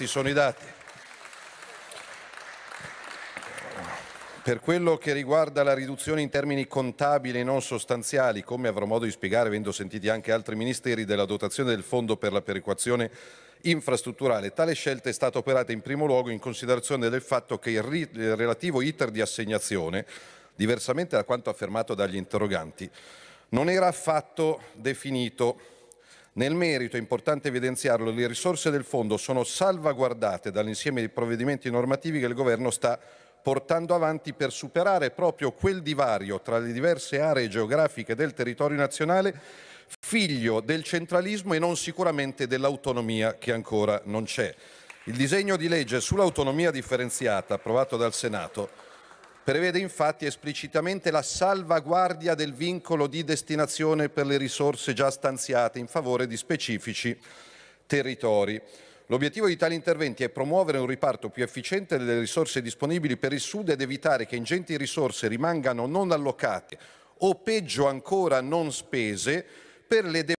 Questi sono i dati. Per quello che riguarda la riduzione in termini contabili e non sostanziali, come avrò modo di spiegare avendo sentiti anche altri ministeri, della dotazione del Fondo per la perequazione infrastrutturale. Tale scelta è stata operata in primo luogo in considerazione del fatto che il, relativo iter di assegnazione, diversamente da quanto affermato dagli interroganti, non era affatto definito nel merito è importante evidenziarlo, le risorse del fondo sono salvaguardate dall'insieme di provvedimenti normativi che il governo sta portando avanti per superare proprio quel divario tra le diverse aree geografiche del territorio nazionale, figlio del centralismo e non sicuramente dell'autonomia che ancora non c'è. Il disegno di legge sull'autonomia differenziata approvato dal Senato Prevede infatti esplicitamente la salvaguardia del vincolo di destinazione per le risorse già stanziate in favore di specifici territori. L'obiettivo di tali interventi è promuovere un riparto più efficiente delle risorse disponibili per il Sud ed evitare che ingenti risorse rimangano non allocate o peggio ancora non spese per le